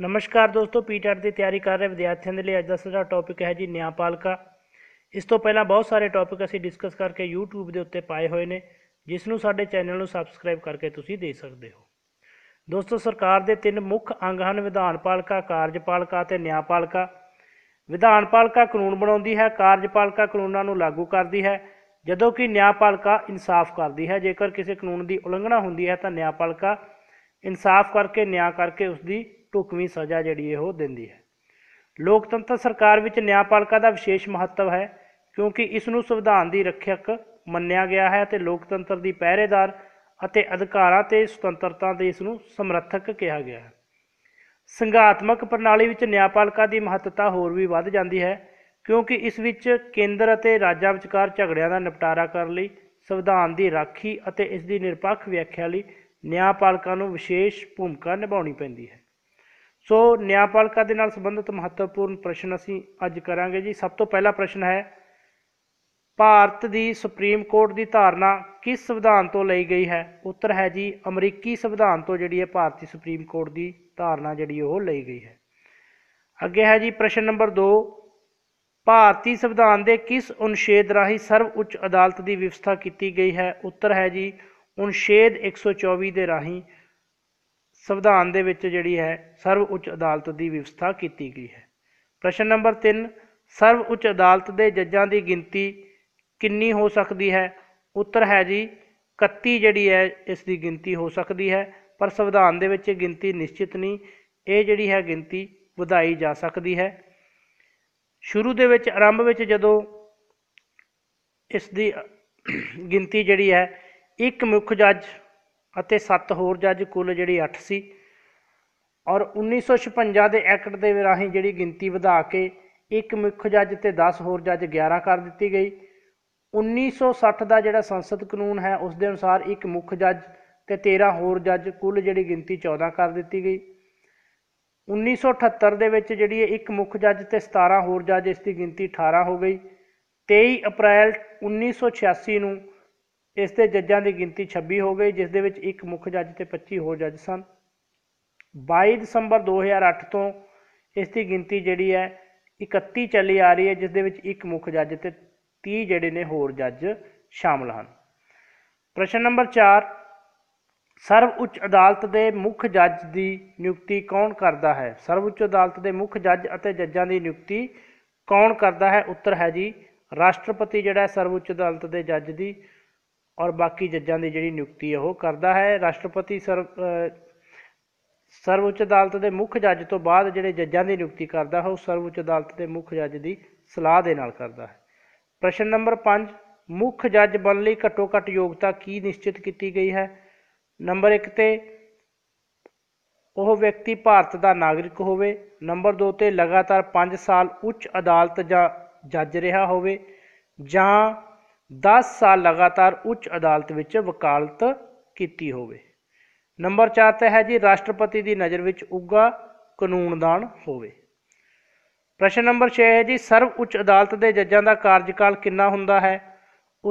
ਨਮਸਕਾਰ ਦੋਸਤੋ ਪੀਟੈਟ ਦੀ ਤਿਆਰੀ ਕਰ ਰਹੇ ਵਿਦਿਆਰਥੀਆਂ ਦੇ ਲਈ ਅੱਜ ਦਾ ਸਾਡਾ ਟੌਪਿਕ ਹੈ ਜੀ ਨਿਆਂਪਾਲਿਕਾ ਇਸ ਤੋਂ ਪਹਿਲਾਂ ਬਹੁਤ ਸਾਰੇ ਟੌਪਿਕ ਅਸੀਂ ਡਿਸਕਸ ਕਰਕੇ YouTube ਦੇ ਉੱਤੇ ਪਾਏ ਹੋਏ ਨੇ ਜਿਸ ਨੂੰ ਸਾਡੇ ਚੈਨਲ ਨੂੰ ਸਬਸਕ੍ਰਾਈਬ ਕਰਕੇ ਤੁਸੀਂ ਦੇਖ ਸਕਦੇ ਹੋ ਦੋਸਤੋ ਸਰਕਾਰ ਦੇ ਤਿੰਨ ਮੁੱਖ ਅੰਗ ਹਨ ਵਿਧਾਨਪਾਲਕਾ ਕਾਰਜਪਾਲਕਾ ਕਾਰਜਪਾਲਿਕਾ ਅਤੇ ਨਿਆਂਪਾਲਿਕਾ ਵਿਧਾਨਪਾਲਕਾ ਕਾਨੂੰਨ ਬਣਾਉਂਦੀ ਹੈ ਕਾਰਜਪਾਲਿਕਾ ਕਾਨੂੰਨਾਂ ਨੂੰ ਲਾਗੂ ਕਰਦੀ ਹੈ ਜਦੋਂ ਕਿ ਨਿਆਂਪਾਲਿਕਾ ਇਨਸਾਫ ਕਰਦੀ ਹੈ ਜੇਕਰ ਕਿਸੇ ਕਾਨੂੰਨ ਦੀ ਉਲੰਘਣਾ ਹੁੰਦੀ ਹੈ ਤਾਂ ਨਿਆਂਪਾਲਿਕਾ ਇਨਸਾਫ ਕਰਕੇ ਨਿਆਂ ਕਰਕੇ ਉਸ ਦੀ ਢੁਕਵੀਂ ਸਜ਼ਾ ਜਿਹੜੀ ਇਹ ਉਹ ਦਿੰਦੀ ਹੈ ਲੋਕਤੰਤਰ ਸਰਕਾਰ ਵਿੱਚ ਨਿਆਂਪਾਲਿਕਾ ਦਾ ਵਿਸ਼ੇਸ਼ ਮਹੱਤਵ ਹੈ ਕਿਉਂਕਿ ਇਸ ਨੂੰ ਸੰਵਿਧਾਨ ਦੀ ਰੱਖਿਅਕ ਮੰਨਿਆ ਗਿਆ ਹੈ ਤੇ ਲੋਕਤੰਤਰ ਦੀ ਪਹਿਰੇਦਾਰ ਅਤੇ ਅਧਿਕਾਰਾਂ ਤੇ ਸੁਤੰਤਰਤਾ ਦੇ ਇਸ ਨੂੰ ਸਮਰਥਕ ਕਿਹਾ ਗਿਆ ਹੈ ਸੰਘਾਤਮਕ ਪ੍ਰਣਾਲੀ ਵਿੱਚ ਨਿਆਂਪਾਲਿਕਾ ਦੀ ਮਹੱਤਤਾ ਹੋਰ ਵੀ ਵੱਧ ਜਾਂਦੀ ਹੈ ਕਿਉਂਕਿ ਇਸ ਵਿੱਚ ਕੇਂਦਰ ਅਤੇ ਰਾਜਾਂ ਵਿਚਕਾਰ ਝਗੜਿਆਂ ਦਾ ਨਿਪਟਾਰਾ ਕਰਨ ਲਈ ਸੰਵਿਧਾਨ ਦੀ ਰਾਖੀ ਅਤੇ ਇਸ ਦੀ ਨਿਰਪੱਖ ਵਿਆਖਿਆ ਲਈ ਨਿਆਂਪਾਲਿਕਾ ਨੂੰ ਵਿਸ਼ੇਸ਼ ਭੂਮਿਕਾ ਨਿਭਾਉਣੀ ਪੈਂਦੀ ਹੈ ਸੋ ਨਿਆਂਪਾਲਿਕਾ ਦੇ ਨਾਲ ਸੰਬੰਧਿਤ ਮਹੱਤਵਪੂਰਨ ਪ੍ਰਸ਼ਨ ਅਸੀਂ ਅੱਜ ਕਰਾਂਗੇ ਜੀ ਸਭ ਤੋਂ ਪਹਿਲਾ ਪ੍ਰਸ਼ਨ ਹੈ ਭਾਰਤ ਦੀ ਸੁਪਰੀਮ ਕੋਰਟ ਦੀ ਧਾਰਨਾ ਕਿਸ ਸੰਵਿਧਾਨ ਤੋਂ ਲਈ ਗਈ ਹੈ ਉੱਤਰ ਹੈ ਜੀ ਅਮਰੀਕੀ ਸੰਵਿਧਾਨ ਤੋਂ ਜਿਹੜੀ ਹੈ ਭਾਰਤੀ ਸੁਪਰੀਮ ਕੋਰਟ ਦੀ ਧਾਰਨਾ ਜਿਹੜੀ ਉਹ ਲਈ ਗਈ ਹੈ ਅੱਗੇ ਹੈ ਜੀ ਪ੍ਰਸ਼ਨ ਨੰਬਰ 2 ਭਾਰਤੀ ਸੰਵਿਧਾਨ ਦੇ ਕਿਸ ਅਨੁਛੇਦ ਰਾਹੀਂ ਸਰਵ ਉੱਚ ਅਦਾਲਤ ਦੀ ਵਿਵਸਥਾ ਕੀਤੀ ਗਈ ਹੈ ਉੱਤਰ ਹੈ ਜੀ ਅਨੁਛੇਦ 124 ਦੇ ਰਾਹੀਂ ਸੰਵਿਧਾਨ ਦੇ ਵਿੱਚ ਜਿਹੜੀ ਹੈ ਸਰਵ ਉੱਚ ਅਦਾਲਤ ਦੀ ਵਿਵਸਥਾ ਕੀਤੀ ਗਈ ਹੈ ਪ੍ਰਸ਼ਨ ਨੰਬਰ 3 ਸਰਵ ਉੱਚ ਅਦਾਲਤ ਦੇ ਜੱਜਾਂ ਦੀ ਗਿਣਤੀ ਕਿੰਨੀ ਹੋ ਸਕਦੀ ਹੈ ਉੱਤਰ ਹੈ ਜੀ 31 ਜਿਹੜੀ ਹੈ ਇਸ ਦੀ ਗਿਣਤੀ ਹੋ ਸਕਦੀ ਹੈ ਪਰ ਸੰਵਿਧਾਨ ਦੇ ਵਿੱਚ ਇਹ ਗਿਣਤੀ ਨਿਸ਼ਚਿਤ ਨਹੀਂ ਇਹ ਜਿਹੜੀ ਹੈ ਗਿਣਤੀ ਵਧਾਈ ਜਾ ਸਕਦੀ ਹੈ ਸ਼ੁਰੂ ਦੇ ਵਿੱਚ ਆਰੰਭ ਵਿੱਚ ਜਦੋਂ ਇਸ ਦੀ ਗਿਣਤੀ ਜਿਹੜੀ ਹੈ ਇੱਕ ਮੁੱਖ ਜੱਜ ਅਤੇ 7 ਹੋਰ ਜੱਜ ਕੁੱਲ ਜਿਹੜੀ 8 ਸੀ ਔਰ 1956 ਦੇ ਐਕਟ ਦੇ ਵਿਰਾਹੀ ਜਿਹੜੀ ਗਿਣਤੀ ਵਧਾ ਕੇ ਇੱਕ ਮੁੱਖ ਜੱਜ ਤੇ 10 ਹੋਰ ਜੱਜ 11 ਕਰ ਦਿੱਤੀ ਗਈ 1960 ਦਾ ਜਿਹੜਾ ਸੰਸਦ ਕਾਨੂੰਨ ਹੈ ਉਸ ਦੇ ਅਨੁਸਾਰ ਇੱਕ ਮੁੱਖ ਜੱਜ ਤੇ 13 ਹੋਰ ਜੱਜ ਕੁੱਲ ਜਿਹੜੀ ਗਿਣਤੀ 14 ਕਰ ਦਿੱਤੀ ਗਈ 1978 ਦੇ ਵਿੱਚ ਜਿਹੜੀ ਇੱਕ ਮੁੱਖ ਜੱਜ ਤੇ 17 ਹੋਰ ਜੱਜ ਇਸ ਦੀ ਗਿਣਤੀ 18 ਹੋ ਗਈ 23 ਅਪ੍ਰੈਲ 1986 ਨੂੰ ਇਸ ਦੇ ਜੱਜਾਂ ਦੀ ਗਿਣਤੀ 26 ਹੋ ਗਈ ਜਿਸ ਦੇ ਵਿੱਚ ਇੱਕ ਮੁੱਖ ਜੱਜ ਤੇ 25 ਹੋਰ ਜੱਜ ਸਨ 22 ਦਸੰਬਰ 2008 ਤੋਂ ਇਸ ਦੀ ਗਿਣਤੀ ਜਿਹੜੀ ਹੈ 31 ਚੱਲੀ ਆ ਰਹੀ ਹੈ ਜਿਸ ਦੇ ਵਿੱਚ ਇੱਕ ਮੁੱਖ ਜੱਜ ਤੇ 30 ਜਿਹੜੇ ਨੇ ਹੋਰ ਜੱਜ ਸ਼ਾਮਲ ਹਨ ਪ੍ਰਸ਼ਨ ਨੰਬਰ 4 ਸਰਵ ਉੱਚ ਅਦਾਲਤ ਦੇ ਮੁੱਖ ਜੱਜ ਦੀ ਨਿਯੁਕਤੀ ਕੌਣ ਕਰਦਾ ਹੈ ਸਰਵ ਉੱਚ ਅਦਾਲਤ ਦੇ ਮੁੱਖ ਜੱਜ ਅਤੇ ਜੱਜਾਂ ਦੀ ਨਿਯੁਕਤੀ ਕੌਣ ਕਰਦਾ ਹੈ ਉੱਤਰ ਹੈ ਜੀ ਰਾਸ਼ਟਰਪਤੀ ਜਿਹੜਾ ਸਰਵ ਉੱਚ ਅਦਾਲਤ ਦੇ ਜੱਜ ਦੀ ਔਰ ਬਾਕੀ ਜੱਜਾਂ ਦੀ ਜਿਹੜੀ ਨਿਯੁਕਤੀ ਉਹ ਕਰਦਾ ਹੈ ਰਾਸ਼ਟਰਪਤੀ ਸਰਵ ਸਰਵਉੱਚ ਅਦਾਲਤ ਦੇ ਮੁੱਖ ਜੱਜ ਤੋਂ ਬਾਅਦ ਜਿਹੜੇ ਜੱਜਾਂ ਦੀ ਨਿਯੁਕਤੀ ਕਰਦਾ ਹੈ ਉਹ ਸਰਵਉੱਚ ਅਦਾਲਤ ਦੇ ਮੁੱਖ ਜੱਜ ਦੀ ਸਲਾਹ ਦੇ ਨਾਲ ਕਰਦਾ ਹੈ ਪ੍ਰਸ਼ਨ ਨੰਬਰ 5 ਮੁੱਖ ਜੱਜ ਬਣ ਲਈ ਘੱਟੋ ਘੱਟ ਯੋਗਤਾ ਕੀ ਨਿਸ਼ਚਿਤ ਕੀਤੀ ਗਈ ਹੈ ਨੰਬਰ 1 ਤੇ ਉਹ ਵਿਅਕਤੀ ਭਾਰਤ ਦਾ ਨਾਗਰਿਕ ਹੋਵੇ ਨੰਬਰ 2 ਤੇ ਲਗਾਤਾਰ 5 ਸਾਲ ਉੱਚ ਅਦਾਲਤ ਜਾਂ ਜੱਜ ਰਿਹਾ ਹੋਵੇ ਜਾਂ 10 ਸਾਲ ਲਗਾਤਾਰ ਉੱਚ ਅਦਾਲਤ ਵਿੱਚ ਵਕਾਲਤ ਕੀਤੀ ਹੋਵੇ ਨੰਬਰ 4 ਤੇ ਹੈ ਜੀ ਰਾਸ਼ਟਰਪਤੀ ਦੀ ਨਜ਼ਰ ਵਿੱਚ ਉੱਗਾ ਕਾਨੂੰਨਦਾਨ ਹੋਵੇ ਪ੍ਰਸ਼ਨ ਨੰਬਰ 6 ਹੈ ਜੀ ਸਰਵ ਉੱਚ ਅਦਾਲਤ ਦੇ ਜੱਜਾਂ ਦਾ ਕਾਰਜਕਾਲ ਕਿੰਨਾ ਹੁੰਦਾ ਹੈ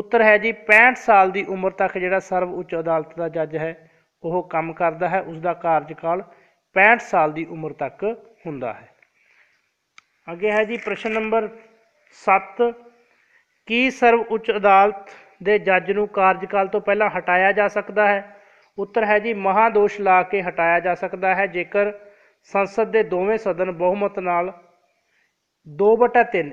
ਉੱਤਰ ਹੈ ਜੀ 65 ਸਾਲ ਦੀ ਉਮਰ ਤੱਕ ਜਿਹੜਾ ਸਰਵ ਉੱਚ ਅਦਾਲਤ ਦਾ ਜੱਜ ਹੈ ਉਹ ਕੰਮ ਕਰਦਾ ਹੈ ਉਸ ਦਾ ਕਾਰਜਕਾਲ 65 ਸਾਲ ਦੀ ਉਮਰ ਤੱਕ ਹੁੰਦਾ ਹੈ ਅੱਗੇ ਹੈ ਜੀ ਪ੍ਰਸ਼ਨ ਨੰਬਰ 7 ਕੀ ਸਰਵ ਉੱਚ ਅਦਾਲਤ ਦੇ ਜੱਜ ਨੂੰ ਕਾਰਜਕਾਲ ਤੋਂ ਪਹਿਲਾਂ ਹਟਾਇਆ ਜਾ ਸਕਦਾ ਹੈ ਉੱਤਰ ਹੈ ਜੀ ਮਹਾਦੋਸ਼ ਲਾ ਕੇ ਹਟਾਇਆ ਜਾ ਸਕਦਾ ਹੈ ਜੇਕਰ ਸੰਸਦ ਦੇ ਦੋਵੇਂ ਸਦਨ ਬਹੁਮਤ ਨਾਲ 2/3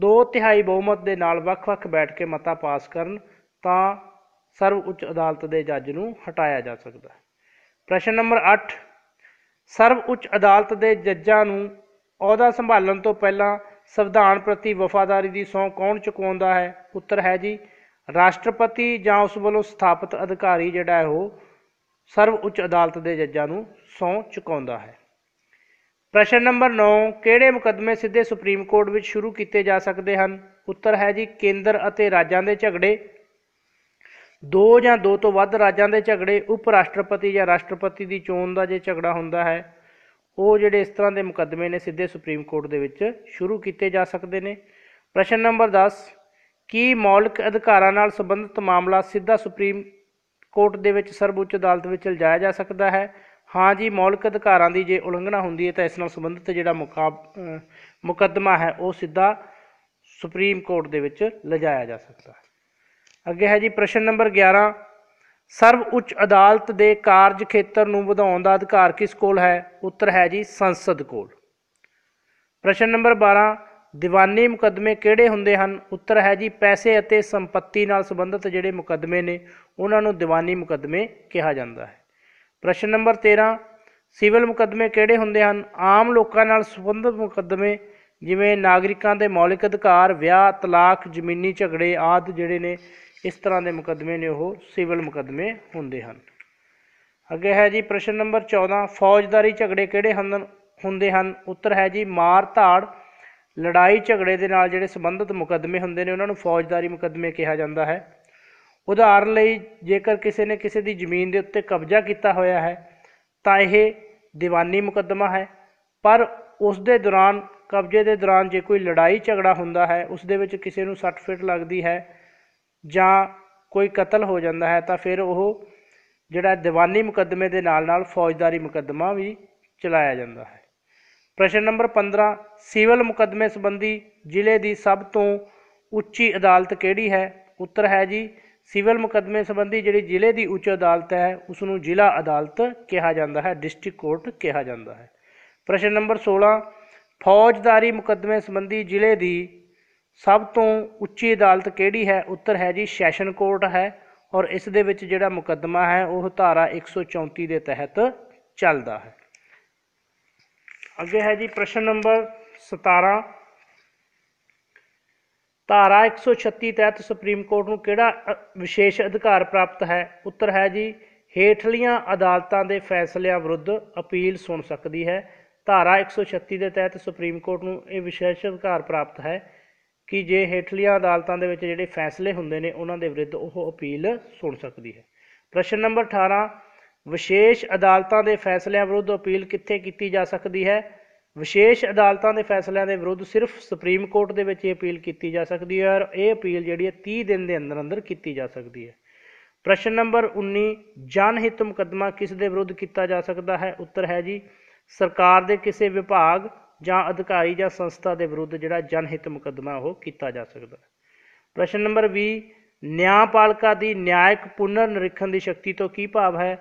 ਦੋ ਤਿਹਾਈ ਬਹੁਮਤ ਦੇ ਨਾਲ ਵੱਖ-ਵੱਖ ਬੈਠ ਕੇ ਮਤਾ ਪਾਸ ਕਰਨ ਤਾਂ ਸਰਵ ਉੱਚ ਅਦਾਲਤ ਦੇ ਜੱਜ ਨੂੰ ਹਟਾਇਆ ਜਾ ਸਕਦਾ ਹੈ ਪ੍ਰਸ਼ਨ ਨੰਬਰ 8 ਸਰਵ ਉੱਚ ਅਦਾਲਤ ਦੇ ਜੱਜਾਂ ਨੂੰ ਅਹੁਦਾ ਸੰਭਾਲਣ ਤੋਂ ਪਹਿਲਾਂ ਸੰਵਿਧਾਨ ਪ੍ਰਤੀ ਵਫਾਦਾਰੀ ਦੀ ਸਹੁੰ ਕੌਣ ਚੁਕਾਉਂਦਾ ਹੈ ਉੱਤਰ ਹੈ ਜੀ ਰਾਸ਼ਟਰਪਤੀ ਜਾਂ ਉਸ ਵੱਲੋਂ ਸਥਾਪਿਤ ਅਧਿਕਾਰੀ ਜਿਹੜਾ ਹੈ ਉਹ ਸਰਵ ਉੱਚ ਅਦਾਲਤ ਦੇ ਜੱਜਾਂ ਨੂੰ ਸਹੁੰ ਚੁਕਾਉਂਦਾ ਹੈ ਪ੍ਰਸ਼ਨ ਨੰਬਰ 9 ਕਿਹੜੇ ਮੁਕੱਦਮੇ ਸਿੱਧੇ ਸੁਪਰੀਮ ਕੋਰਟ ਵਿੱਚ ਸ਼ੁਰੂ ਕੀਤੇ ਜਾ ਸਕਦੇ ਹਨ ਉੱਤਰ ਹੈ ਜੀ ਕੇਂਦਰ ਅਤੇ ਰਾਜਾਂ ਦੇ ਝਗੜੇ ਦੋ ਜਾਂ ਦੋ ਤੋਂ ਵੱਧ ਰਾਜਾਂ ਦੇ ਝਗੜੇ ਉਪ ਰਾਸ਼ਟਰਪਤੀ ਜਾਂ ਰਾਸ਼ਟਰਪਤੀ ਦੀ ਚੋਣ ਦਾ ਜੇ ਝਗੜਾ ਹੁੰਦਾ ਹੈ ਉਹ ਜਿਹੜੇ ਇਸ ਤਰ੍ਹਾਂ ਦੇ ਮੁਕੱਦਮੇ ਨੇ ਸਿੱਧੇ ਸੁਪਰੀਮ ਕੋਰਟ ਦੇ ਵਿੱਚ ਸ਼ੁਰੂ ਕੀਤੇ ਜਾ ਸਕਦੇ ਨੇ ਪ੍ਰਸ਼ਨ ਨੰਬਰ 10 ਕੀ ਮੌਲਿਕ ਅਧਿਕਾਰਾਂ ਨਾਲ ਸੰਬੰਧਿਤ ਮਾਮਲਾ ਸਿੱਧਾ ਸੁਪਰੀਮ ਕੋਰਟ ਦੇ ਵਿੱਚ ਸਰਵਉੱਚ ਅਦਾਲਤ ਵਿੱਚ ਲਜਾਇਆ ਜਾ ਸਕਦਾ ਹੈ ਹਾਂ ਜੀ ਮੌਲਿਕ ਅਧਿਕਾਰਾਂ ਦੀ ਜੇ ਉਲੰਘਣਾ ਹੁੰਦੀ ਹੈ ਤਾਂ ਇਸ ਨਾਲ ਸੰਬੰਧਿਤ ਜਿਹੜਾ ਮੁਕੱਦਮਾ ਹੈ ਉਹ ਸਿੱਧਾ ਸੁਪਰੀਮ ਕੋਰਟ ਦੇ ਵਿੱਚ ਲਜਾਇਆ ਜਾ ਸਕਦਾ ਹੈ ਅੱਗੇ ਹੈ ਜੀ ਪ੍ਰਸ਼ਨ ਨੰਬਰ 11 ਸਰਵ ਉੱਚ ਅਦਾਲਤ ਦੇ ਕਾਰਜ ਖੇਤਰ ਨੂੰ ਵਧਾਉਣ ਦਾ ਅਧਿਕਾਰ ਕਿਸ ਕੋਲ ਹੈ ਉੱਤਰ ਹੈ ਜੀ ਸੰਸਦ ਕੋਲ ਪ੍ਰਸ਼ਨ ਨੰਬਰ 12 ਦੀਵਾਨੀ ਮੁਕੱਦਮੇ ਕਿਹੜੇ ਹੁੰਦੇ ਹਨ ਉੱਤਰ ਹੈ ਜੀ ਪੈਸੇ ਅਤੇ ਸੰਪਤੀ ਨਾਲ ਸੰਬੰਧਿਤ ਜਿਹੜੇ ਮੁਕੱਦਮੇ ਨੇ ਉਹਨਾਂ ਨੂੰ ਦੀਵਾਨੀ ਮੁਕੱਦਮੇ ਕਿਹਾ ਜਾਂਦਾ ਹੈ ਪ੍ਰਸ਼ਨ ਨੰਬਰ 13 ਸਿਵਲ ਮੁਕੱਦਮੇ ਕਿਹੜੇ ਹੁੰਦੇ ਹਨ ਆਮ ਲੋਕਾਂ ਨਾਲ ਸੰਬੰਧਿਤ ਮੁਕੱਦਮੇ ਜਿਵੇਂ ਨਾਗਰਿਕਾਂ ਦੇ ਮੌਲਿਕ ਅਧਿਕਾਰ ਵਿਆਹ ਤਲਾਕ ਜ਼ਮੀਨੀ ਝਗੜੇ ਆਦਿ ਜਿਹੜੇ ਨੇ ਇਸ ਤਰ੍ਹਾਂ ਦੇ ਮੁਕਦਮੇ ਨੇ ਉਹ ਸਿਵਲ ਮੁਕਦਮੇ ਹੁੰਦੇ ਹਨ ਅੱਗੇ ਹੈ ਜੀ ਪ੍ਰਸ਼ਨ ਨੰਬਰ 14 ਫੌਜਦਾਰੀ ਝਗੜੇ ਕਿਹੜੇ ਹਨ ਹੁੰਦੇ ਹਨ ਉੱਤਰ ਹੈ ਜੀ ਮਾਰ ਧਾੜ ਲੜਾਈ ਝਗੜੇ ਦੇ ਨਾਲ ਜਿਹੜੇ ਸੰਬੰਧਿਤ ਮੁਕਦਮੇ ਹੁੰਦੇ ਨੇ ਉਹਨਾਂ ਨੂੰ ਫੌਜਦਾਰੀ ਮੁਕਦਮੇ ਕਿਹਾ ਜਾਂਦਾ ਹੈ ਉਦਾਹਰਨ ਲਈ ਜੇਕਰ ਕਿਸੇ ਨੇ ਕਿਸੇ ਦੀ ਜ਼ਮੀਨ ਦੇ ਉੱਤੇ ਕਬਜ਼ਾ ਕੀਤਾ ਹੋਇਆ ਹੈ ਤਾਂ ਇਹ ਦੀਵਾਨੀ ਮੁਕੱਦਮਾ ਹੈ ਪਰ ਉਸ ਦੇ ਦੌਰਾਨ ਕਬਜ਼ੇ ਦੇ ਦੌਰਾਨ ਜੇ ਕੋਈ ਲੜਾਈ ਝਗੜਾ ਹੁੰਦਾ ਹੈ ਉਸ ਦੇ ਵਿੱਚ ਕਿਸੇ ਨੂੰ 60 ਫੀਟ ਲੱਗਦੀ ਹੈ ਜਾਂ ਕੋਈ ਕਤਲ ਹੋ ਜਾਂਦਾ ਹੈ ਤਾਂ ਫਿਰ ਉਹ ਜਿਹੜਾ ਦੀਵਾਨੀ ਮੁਕੱਦਮੇ ਦੇ ਨਾਲ ਨਾਲ ਫੌਜਦਾਰੀ ਮੁਕੱਦਮਾ ਵੀ ਚਲਾਇਆ ਜਾਂਦਾ ਹੈ ਪ੍ਰਸ਼ਨ ਨੰਬਰ 15 ਸਿਵਲ ਮੁਕੱਦਮੇ ਸੰਬੰਧੀ ਜ਼ਿਲ੍ਹੇ ਦੀ ਸਭ ਤੋਂ ਉੱਚੀ ਅਦਾਲਤ ਕਿਹੜੀ ਹੈ ਉੱਤਰ ਹੈ ਜੀ ਸਿਵਲ ਮੁਕੱਦਮੇ ਸੰਬੰਧੀ ਜਿਹੜੀ ਜ਼ਿਲ੍ਹੇ ਦੀ ਉੱਚ ਅਦਾਲਤ ਹੈ ਉਸ ਨੂੰ ਜ਼ਿਲ੍ਹਾ ਅਦਾਲਤ ਕਿਹਾ ਜਾਂਦਾ ਹੈ ਡਿਸਟ੍ਰਿਕਟ ਕੋਰਟ ਕਿਹਾ ਜਾਂਦਾ ਹੈ ਪ੍ਰਸ਼ਨ ਨੰਬਰ 16 ਫੌਜਦਾਰੀ ਮੁਕੱਦਮੇ ਸੰਬੰਧੀ ਜ਼ਿਲ੍ਹੇ ਦੀ ਸਭ ਤੋਂ ਉੱਚੀ ਅਦਾਲਤ ਕਿਹੜੀ ਹੈ ਉੱਤਰ ਹੈ ਜੀ ਸੈਸ਼ਨ ਕੋਰਟ ਹੈ ਔਰ ਇਸ ਦੇ ਵਿੱਚ ਜਿਹੜਾ ਮੁਕੱਦਮਾ ਹੈ ਉਹ ਧਾਰਾ 134 ਦੇ ਤਹਿਤ ਚੱਲਦਾ ਹੈ ਅੱਗੇ ਹੈ ਜੀ ਪ੍ਰਸ਼ਨ ਨੰਬਰ 17 ਧਾਰਾ 136 ਤਹਿਤ ਸੁਪਰੀਮ ਕੋਰਟ ਨੂੰ ਕਿਹੜਾ ਵਿਸ਼ੇਸ਼ ਅਧਿਕਾਰ ਪ੍ਰਾਪਤ ਹੈ ਉੱਤਰ ਹੈ ਜੀ ਹੇਠਲੀਆਂ ਅਦਾਲਤਾਂ ਦੇ ਫੈਸਲਿਆਂ ਵਿਰੁੱਧ ਅਪੀਲ ਸੁਣ ਸਕਦੀ ਹੈ ਧਾਰਾ 136 ਦੇ ਤਹਿਤ ਸੁਪਰੀਮ ਕੋਰਟ ਨੂੰ ਇਹ ਵਿਸ਼ੇਸ਼ ਅਧਿਕਾਰ ਪ੍ਰਾਪਤ ਹੈ ਕਿ ਜੇ ਹੇਠਲੀਆਂ ਅਦਾਲਤਾਂ ਦੇ ਵਿੱਚ ਜਿਹੜੇ ਫੈਸਲੇ ਹੁੰਦੇ ਨੇ ਉਹਨਾਂ ਦੇ ਵਿਰੁੱਧ ਉਹ ਅਪੀਲ ਸੁਣ ਸਕਦੀ ਹੈ ਪ੍ਰਸ਼ਨ ਨੰਬਰ 18 ਵਿਸ਼ੇਸ਼ ਅਦਾਲਤਾਂ ਦੇ ਫੈਸਲਿਆਂ ਵਿਰੁੱਧ ਅਪੀਲ ਕਿੱਥੇ ਕੀਤੀ ਜਾ ਸਕਦੀ ਹੈ ਵਿਸ਼ੇਸ਼ ਅਦਾਲਤਾਂ ਦੇ ਫੈਸਲਿਆਂ ਦੇ ਵਿਰੁੱਧ ਸਿਰਫ ਸੁਪਰੀਮ ਕੋਰਟ ਦੇ ਵਿੱਚ ਇਹ ਅਪੀਲ ਕੀਤੀ ਜਾ ਸਕਦੀ ਹੈ ਔਰ ਇਹ ਅਪੀਲ ਜਿਹੜੀ ਹੈ 30 ਦਿਨ ਦੇ ਅੰਦਰ ਅੰਦਰ ਕੀਤੀ ਜਾ ਸਕਦੀ ਹੈ ਪ੍ਰਸ਼ਨ ਨੰਬਰ 19 ਜਨ ਹਿੱਤ ਮੁਕਦਮਾ ਕਿਸ ਦੇ ਵਿਰੁੱਧ ਕੀਤਾ ਜਾ ਸਕਦਾ ਹੈ ਉੱਤਰ ਹੈ ਜੀ ਸਰਕਾਰ ਦੇ ਕਿਸੇ ਵਿਭਾਗ ਜਾਂ ਅਧਿਕਾਰੀ ਜਾਂ ਸੰਸਥਾ ਦੇ ਵਿਰੁੱਧ ਜਿਹੜਾ ਜਨਹਿਤ ਮੁਕੱਦਮਾ ਉਹ ਕੀਤਾ ਜਾ ਸਕਦਾ ਪ੍ਰਸ਼ਨ ਨੰਬਰ 20 ਨਿਆਂਪਾਲਿਕਾ ਦੀ ਨਿਆਇਕ ਪੁਨਰ ਨਿਰੀਖਣ ਦੀ ਸ਼ਕਤੀ ਤੋਂ ਕੀ ਭਾਵ ਹੈ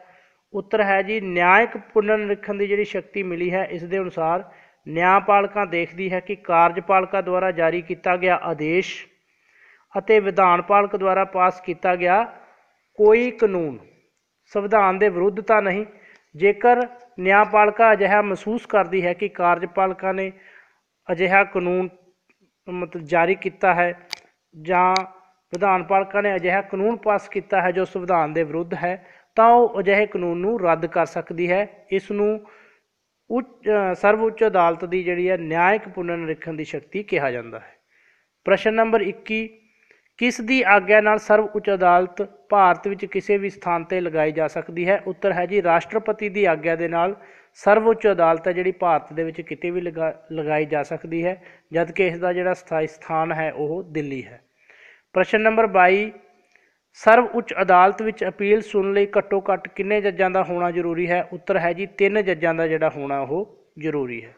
ਉੱਤਰ ਹੈ ਜੀ ਨਿਆਇਕ ਪੁਨਰ ਨਿਰੀਖਣ ਦੀ ਜਿਹੜੀ ਸ਼ਕਤੀ ਮਿਲੀ ਹੈ ਇਸ ਦੇ ਅਨੁਸਾਰ ਨਿਆਂਪਾਲਿਕਾ ਦੇਖਦੀ ਹੈ ਕਿ ਕਾਰਜਪਾਲਿਕਾ ਦੁਆਰਾ ਜਾਰੀ ਕੀਤਾ ਗਿਆ ਆਦੇਸ਼ ਅਤੇ ਵਿਧਾਨਪਾਲਕ ਦੁਆਰਾ ਪਾਸ ਕੀਤਾ ਗਿਆ ਕੋਈ ਕਾਨੂੰਨ ਸੰਵਿਧਾਨ ਦੇ ਵਿਰੁੱਧ ਤਾਂ ਨਹੀਂ ਜੇਕਰ ਨਿਆਂਪਾਲਿਕਾ ਅਜਿਹਾ ਮਹਿਸੂਸ ਕਰਦੀ ਹੈ ਕਿ ਕਾਰਜਪਾਲਿਕਾ ਨੇ ਅਜਿਹਾ ਕਾਨੂੰਨ ਮਤਲਬ ਜਾਰੀ ਕੀਤਾ ਹੈ ਜਾਂ ਵਿਧਾਨ ਪਾਲਿਕਾ ਨੇ ਅਜਿਹਾ ਕਾਨੂੰਨ ਪਾਸ ਕੀਤਾ ਹੈ ਜੋ ਸੰਵਿਧਾਨ ਦੇ ਵਿਰੁੱਧ ਹੈ ਤਾਂ ਉਹ ਅਜਿਹੇ ਕਾਨੂੰਨ ਨੂੰ ਰੱਦ ਕਰ ਸਕਦੀ ਹੈ ਇਸ ਨੂੰ ਉੱਚ ਸਰਵਉੱਚ ਅਦਾਲਤ ਦੀ ਜਿਹੜੀ ਹੈ ਨਿਆਇਕ ਪੁਨਰ ਨਿਰੀਖਣ ਦੀ ਸ਼ਕਤੀ ਕਿਹਾ ਜਾਂਦਾ ਹੈ ਪ੍ਰਸ਼ਨ ਨੰਬਰ 21 ਕਿਸ ਦੀ ਆਗਿਆ ਨਾਲ ਸਰਵ ਉੱਚ ਅਦਾਲਤ ਭਾਰਤ ਵਿੱਚ ਕਿਸੇ ਵੀ ਸਥਾਨ ਤੇ ਲਗਾਈ ਜਾ ਸਕਦੀ ਹੈ ਉੱਤਰ ਹੈ ਜੀ ਰਾਸ਼ਟਰਪਤੀ ਦੀ ਆਗਿਆ ਦੇ ਨਾਲ ਸਰਵ ਉੱਚ ਅਦਾਲਤ ਹੈ ਜਿਹੜੀ ਭਾਰਤ ਦੇ ਵਿੱਚ ਕਿਤੇ ਵੀ ਲਗਾਈ ਜਾ ਸਕਦੀ ਹੈ ਜਦ ਕਿ ਇਸ ਦਾ ਜਿਹੜਾ ਸਥਾਈ ਸਥਾਨ ਹੈ ਉਹ ਦਿੱਲੀ ਹੈ ਪ੍ਰਸ਼ਨ ਨੰਬਰ 22 ਸਰਵ ਉੱਚ ਅਦਾਲਤ ਵਿੱਚ ਅਪੀਲ ਸੁਣ ਲਈ ਘੱਟੋ ਘੱਟ ਕਿੰਨੇ ਜੱਜਾਂ ਦਾ ਹੋਣਾ ਜ਼ਰੂਰੀ ਹੈ ਉੱਤਰ ਹੈ ਜੀ 3 ਜੱਜਾਂ ਦਾ ਜਿਹੜਾ ਹੋਣਾ ਉਹ ਜ਼ਰੂਰੀ ਹੈ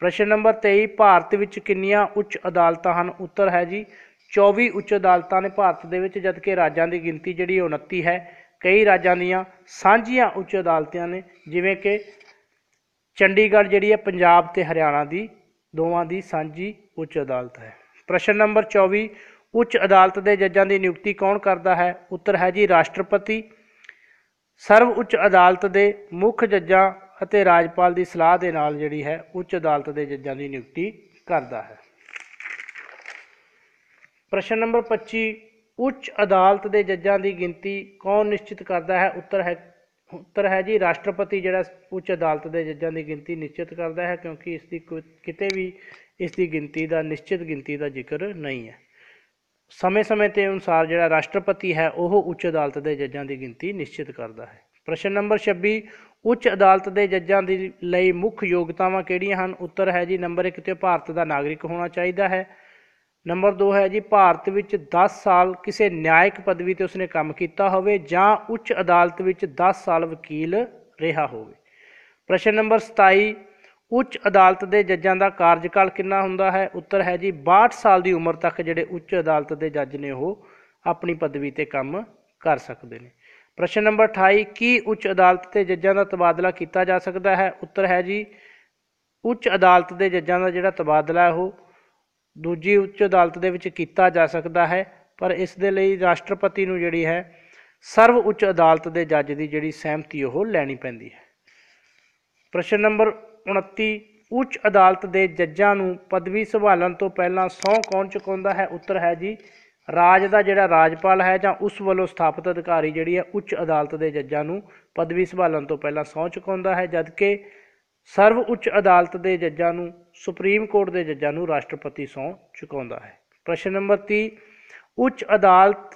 ਪ੍ਰਸ਼ਨ ਨੰਬਰ 23 ਭਾਰਤ ਵਿੱਚ ਕਿੰਨੀਆਂ ਉੱਚ ਅਦਾਲਤਾਂ ਹਨ ਉੱਤਰ ਹੈ ਜੀ 24 ਉੱਚ ਅਦਾਲਤਾਂ ਨੇ ਭਾਰਤ ਦੇ ਵਿੱਚ ਜਦਕਿ ਰਾਜਾਂ ਦੀ ਗਿਣਤੀ ਜਿਹੜੀ 29 ਹੈ ਕਈ ਰਾਜਾਂ ਦੀਆਂ ਸਾਂਝੀਆਂ ਉੱਚ ਅਦਾਲਤਾਂ ਨੇ ਜਿਵੇਂ ਕਿ ਚੰਡੀਗੜ੍ਹ ਜਿਹੜੀ ਹੈ ਪੰਜਾਬ ਤੇ ਹਰਿਆਣਾ ਦੀ ਦੋਵਾਂ ਦੀ ਸਾਂਝੀ ਉੱਚ ਅਦਾਲਤ ਹੈ ਪ੍ਰਸ਼ਨ ਨੰਬਰ 24 ਉੱਚ ਅਦਾਲਤ ਦੇ ਜੱਜਾਂ ਦੀ ਨਿਯੁਕਤੀ ਕੌਣ ਕਰਦਾ ਹੈ ਉੱਤਰ ਹੈ ਜੀ ਰਾਸ਼ਟਰਪਤੀ ਸਰਵ ਉੱਚ ਅਦਾਲਤ ਦੇ ਮੁੱਖ ਜੱਜਾਂ ਅਤੇ ਰਾਜਪਾਲ ਦੀ ਸਲਾਹ ਦੇ ਨਾਲ ਜਿਹੜੀ ਹੈ ਉੱਚ ਅਦਾਲਤ ਦੇ ਜੱਜਾਂ ਦੀ ਨਿਯੁਕਤੀ ਕਰਦਾ ਹੈ ਪ੍ਰਸ਼ਨ ਨੰਬਰ 25 ਉੱਚ ਅਦਾਲਤ ਦੇ ਜੱਜਾਂ ਦੀ ਗਿਣਤੀ ਕੌਣ ਨਿਸ਼ਚਿਤ ਕਰਦਾ ਹੈ ਉੱਤਰ ਹੈ ਉੱਤਰ ਹੈ ਜੀ ਰਾਸ਼ਟਰਪਤੀ ਜਿਹੜਾ ਉੱਚ ਅਦਾਲਤ ਦੇ ਜੱਜਾਂ ਦੀ ਗਿਣਤੀ ਨਿਸ਼ਚਿਤ ਕਰਦਾ ਹੈ ਕਿਉਂਕਿ ਇਸ ਦੀ ਕਿਤੇ ਵੀ ਇਸ ਦੀ ਗਿਣਤੀ ਦਾ ਨਿਸ਼ਚਿਤ ਗਿਣਤੀ ਦਾ ਜ਼ਿਕਰ ਨਹੀਂ ਹੈ ਸਮੇਂ-ਸਮੇਂ ਤੇ ਅਨੁਸਾਰ ਜਿਹੜਾ ਰਾਸ਼ਟਰਪਤੀ ਹੈ ਉਹ ਉੱਚ ਅਦਾਲਤ ਦੇ ਜੱਜਾਂ ਦੀ ਗਿਣਤੀ ਨਿਸ਼ਚਿਤ ਕਰਦਾ ਹੈ ਪ੍ਰਸ਼ਨ ਨੰਬਰ 26 ਉੱਚ ਅਦਾਲਤ ਦੇ ਜੱਜਾਂ ਦੇ ਲਈ ਮੁੱਖ ਯੋਗਤਾਵਾਂ ਕਿਹੜੀਆਂ ਹਨ ਉੱਤਰ ਹੈ ਜੀ ਨੰਬਰ 1 ਤੇ ਭਾਰਤ ਦਾ ਨਾਗਰਿਕ ਹੋਣਾ ਚਾਹੀਦਾ ਹੈ ਨੰਬਰ 2 ਹੈ ਜੀ ਭਾਰਤ ਵਿੱਚ 10 ਸਾਲ ਕਿਸੇ ਨਿਆਇਕ ਪਦਵੀ ਤੇ ਉਸਨੇ ਕੰਮ ਕੀਤਾ ਹੋਵੇ ਜਾਂ ਉੱਚ ਅਦਾਲਤ ਵਿੱਚ 10 ਸਾਲ ਵਕੀਲ ਰਿਹਾ ਹੋਵੇ ਪ੍ਰਸ਼ਨ ਨੰਬਰ 27 ਉੱਚ ਅਦਾਲਤ ਦੇ ਜੱਜਾਂ ਦਾ ਕਾਰਜਕਾਲ ਕਿੰਨਾ ਹੁੰਦਾ ਹੈ ਉੱਤਰ ਹੈ ਜੀ 62 ਸਾਲ ਦੀ ਉਮਰ ਤੱਕ ਜਿਹੜੇ ਉੱਚ ਅਦਾਲਤ ਦੇ ਜੱਜ ਨੇ ਉਹ ਆਪਣੀ ਪਦਵੀ ਤੇ ਕੰਮ ਕਰ ਸਕਦੇ ਨੇ ਪ੍ਰਸ਼ਨ ਨੰਬਰ 28 ਕੀ ਉੱਚ ਅਦਾਲਤ ਤੇ ਜੱਜਾਂ ਦਾ ਤਬਾਦਲਾ ਕੀਤਾ ਜਾ ਸਕਦਾ ਹੈ ਉੱਤਰ ਹੈ ਜੀ ਉੱਚ ਅਦਾਲਤ ਦੇ ਜੱਜਾਂ ਦਾ ਜਿਹੜਾ ਤਬਾਦਲਾ ਹੈ ਉਹ ਦੂਜੀ ਉੱਚ ਅਦਾਲਤ ਦੇ ਵਿੱਚ ਕੀਤਾ ਜਾ ਸਕਦਾ ਹੈ ਪਰ ਇਸ ਦੇ ਲਈ ਰਾਸ਼ਟਰਪਤੀ ਨੂੰ ਜਿਹੜੀ ਹੈ ਸਰਵ ਉੱਚ ਅਦਾਲਤ ਦੇ ਜੱਜ ਦੀ ਜਿਹੜੀ ਸਹਿਮਤੀ ਉਹ ਲੈਣੀ ਪੈਂਦੀ ਹੈ ਪ੍ਰਸ਼ਨ ਨੰਬਰ 29 ਉੱਚ ਅਦਾਲਤ ਦੇ ਜੱਜਾਂ ਨੂੰ ਪਦਵੀ ਸੰਭਾਲਣ ਤੋਂ ਪਹਿਲਾਂ ਸੌਂ ਕੌਣ ਚੁਕਾਉਂਦਾ ਹੈ ਉੱਤਰ ਹੈ ਜੀ ਰਾਜ ਦਾ ਜਿਹੜਾ ਰਾਜਪਾਲ ਹੈ ਜਾਂ ਉਸ ਵੱਲੋਂ ਸਥਾਪਿਤ ਅਧਿਕਾਰੀ ਜਿਹੜੀ ਹੈ ਉੱਚ ਅਦਾਲਤ ਦੇ ਜੱਜਾਂ ਨੂੰ ਪਦਵੀ ਸੰਭਾਲਣ ਤੋਂ ਪਹਿਲਾਂ ਸੌਂ ਚੁਕਾਉਂਦਾ ਹੈ ਜਦਕਿ ਸਰਵ ਉੱਚ ਅਦਾਲਤ ਦੇ ਜੱਜਾਂ ਨੂੰ ਸੁਪਰੀਮ ਕੋਰਟ ਦੇ ਜੱਜਾਂ ਨੂੰ ਰਾਸ਼ਟਰਪਤੀ ਸੌਂ ਚੁਕਾਉਂਦਾ ਹੈ ਪ੍ਰਸ਼ਨ ਨੰਬਰ 30 ਉੱਚ ਅਦਾਲਤ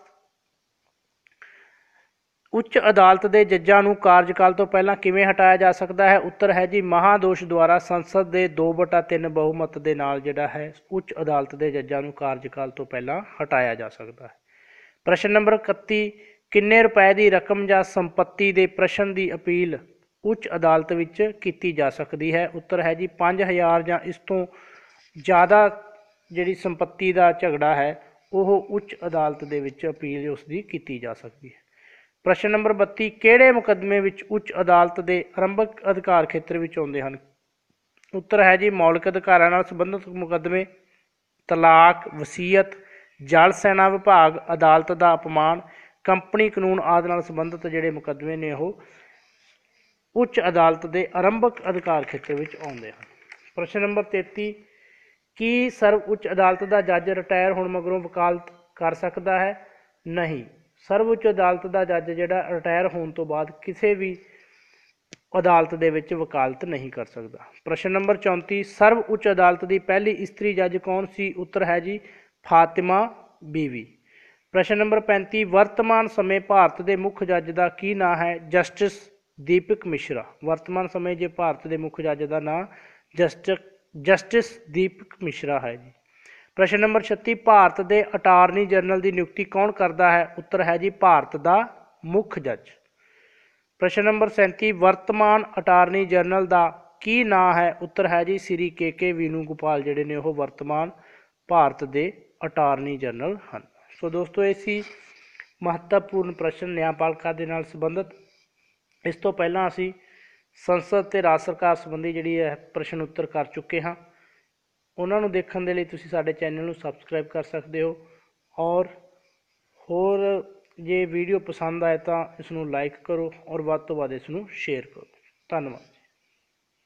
ਉੱਚ ਅਦਾਲਤ ਦੇ ਜੱਜਾਂ ਨੂੰ ਕਾਰਜਕਾਲ ਤੋਂ ਪਹਿਲਾਂ ਕਿਵੇਂ ਹਟਾਇਆ ਜਾ ਸਕਦਾ ਹੈ ਉੱਤਰ ਹੈ ਜੀ ਮਹਾਦੋਸ਼ ਦੁਆਰਾ ਸੰਸਦ ਦੇ 2/3 ਬਹੁਮਤ ਦੇ ਨਾਲ ਜਿਹੜਾ ਹੈ ਉੱਚ ਅਦਾਲਤ ਦੇ ਜੱਜਾਂ ਨੂੰ ਕਾਰਜਕਾਲ ਤੋਂ ਪਹਿਲਾਂ ਹਟਾਇਆ ਜਾ ਸਕਦਾ ਹੈ ਪ੍ਰਸ਼ਨ ਨੰਬਰ 31 ਕਿੰਨੇ ਰੁਪਏ ਦੀ ਰਕਮ ਜਾਂ ਸੰਪਤੀ ਦੇ ਪ੍ਰਸ਼ਨ ਦੀ ਅਪੀਲ ਉੱਚ ਅਦਾਲਤ ਵਿੱਚ ਕੀਤੀ ਜਾ ਸਕਦੀ ਹੈ ਉੱਤਰ ਹੈ ਜੀ 5000 ਜਾਂ ਇਸ ਤੋਂ ਜ਼ਿਆਦਾ ਜਿਹੜੀ ਸੰਪਤੀ ਦਾ ਝਗੜਾ ਹੈ ਉਹ ਉੱਚ ਅਦਾਲਤ ਦੇ ਵਿੱਚ ਅਪੀਲ ਉਸ ਦੀ ਕੀਤੀ ਜਾ ਸਕਦੀ ਹੈ ਪ੍ਰਸ਼ਨ ਨੰਬਰ 32 ਕਿਹੜੇ ਮੁਕੱਦਮੇ ਵਿੱਚ ਉੱਚ ਅਦਾਲਤ ਦੇ ਆਰੰਭਕ ਅਧਿਕਾਰ ਖੇਤਰ ਵਿੱਚ ਆਉਂਦੇ ਹਨ ਉੱਤਰ ਹੈ ਜੀ ਮੌਲਿਕ ਅਧਿਕਾਰਾਂ ਨਾਲ ਸੰਬੰਧਿਤ ਮੁਕੱਦਮੇ ਤਲਾਕ ਵਸੀਅਤ ਜਲ ਸੈਨਾ ਵਿਭਾਗ ਅਦਾਲਤ ਦਾ ਅਪਮਾਨ ਕੰਪਨੀ ਕਾਨੂੰਨ ਆਦਿ ਨਾਲ ਸੰਬੰਧਿਤ ਜਿਹੜੇ ਮੁਕੱਦਮੇ ਨੇ ਉਹ ਉੱਚ ਅਦਾਲਤ ਦੇ ਆਰੰਭਕ ਅਧਿਕਾਰ ਖੇਤਰ ਵਿੱਚ ਆਉਂਦੇ ਹਨ ਪ੍ਰਸ਼ਨ ਨੰਬਰ 33 ਕੀ ਸਰਵ ਉੱਚ ਅਦਾਲਤ ਦਾ ਜੱਜ ਰਿਟਾਇਰ ਹੋਣ ਮਗਰੋਂ ਵਕਾਲਤ ਕਰ ਸਕਦਾ ਹੈ ਨਹੀਂ ਸਰਵ ਉੱਚ ਅਦਾਲਤ ਦਾ ਜੱਜ ਜਿਹੜਾ ਰਿਟਾਇਰ ਹੋਣ ਤੋਂ ਬਾਅਦ ਕਿਸੇ ਵੀ ਅਦਾਲਤ ਦੇ ਵਿੱਚ ਵਕਾਲਤ ਨਹੀਂ ਕਰ ਸਕਦਾ ਪ੍ਰਸ਼ਨ ਨੰਬਰ 34 ਸਰਵ ਉੱਚ ਅਦਾਲਤ ਦੀ ਪਹਿਲੀ ਇਸਤਰੀ ਜੱਜ ਕੌਣ ਸੀ ਉੱਤਰ ਹੈ ਜੀ ਫਾਤਿਮਾ ਬੀਵੀ ਪ੍ਰਸ਼ਨ ਨੰਬਰ 35 ਵਰਤਮਾਨ ਸਮੇਂ ਭਾਰਤ ਦੇ ਮੁੱਖ ਜੱਜ ਦਾ ਕੀ ਨਾਂ ਹੈ ਜਸਟਿਸ ਦੀਪਕ ਮਿਸ਼ਰਾ ਵਰਤਮਾਨ ਸਮੇਂ ਜੇ ਭਾਰਤ ਦੇ ਮੁੱਖ ਜੱਜ ਦਾ ਨਾਮ ਜਸਟਿਸ ਦੀਪਕ ਮਿਸ਼ਰਾ ਹੈ ਜੀ ਪ੍ਰਸ਼ਨ ਨੰਬਰ 36 ਭਾਰਤ ਦੇ ਅਟਾਰਨੀ ਜਨਰਲ ਦੀ ਨਿਯੁਕਤੀ ਕੌਣ ਕਰਦਾ ਹੈ ਉੱਤਰ ਹੈ ਜੀ ਭਾਰਤ ਦਾ ਮੁੱਖ ਜੱਜ ਪ੍ਰਸ਼ਨ ਨੰਬਰ 37 ਵਰਤਮਾਨ ਅਟਾਰਨੀ ਜਨਰਲ ਦਾ ਕੀ ਨਾਂ ਹੈ ਉੱਤਰ ਹੈ ਜੀ ਸ੍ਰੀ ਕੇ ਕੇ ਵੀਨੂ ਗੋਪਾਲ ਜਿਹੜੇ ਨੇ ਉਹ ਵਰਤਮਾਨ ਭਾਰਤ ਦੇ ਅਟਾਰਨੀ ਜਨਰਲ ਹਨ ਸੋ ਦੋਸਤੋ ਇਹ ਸੀ ਮਹੱਤਵਪੂਰਨ ਪ੍ਰਸ਼ਨ ਨਿਆਂਪਾਲਕਾ ਦੇ ਨਾਲ ਸੰਬੰਧਿਤ ਇਸ ਤੋਂ ਪਹਿਲਾਂ ਅਸੀਂ ਸੰਸਦ ਤੇ ਰਾਜ ਸਰਕਾਰ ਸੰਬੰਧੀ ਜਿਹੜੀ ਹੈ ਪ੍ਰਸ਼ਨ ਉੱਤਰ ਕਰ ਚੁੱਕੇ ਹਾਂ ਉਹਨਾਂ ਨੂੰ ਦੇਖਣ ਦੇ ਲਈ ਤੁਸੀਂ ਸਾਡੇ ਚੈਨਲ ਨੂੰ ਸਬਸਕ੍ਰਾਈਬ ਕਰ ਸਕਦੇ ਹੋ ਔਰ ਹੋਰ ਜੇ ਵੀਡੀਓ ਪਸੰਦ ਆਏ ਤਾਂ ਇਸ ਨੂੰ ਲਾਈਕ ਕਰੋ ਔਰ ਵੱਧ ਤੋਂ ਵੱਧ ਇਸ ਨੂੰ ਸ਼ੇਅਰ ਕਰੋ ਧੰਨਵਾਦ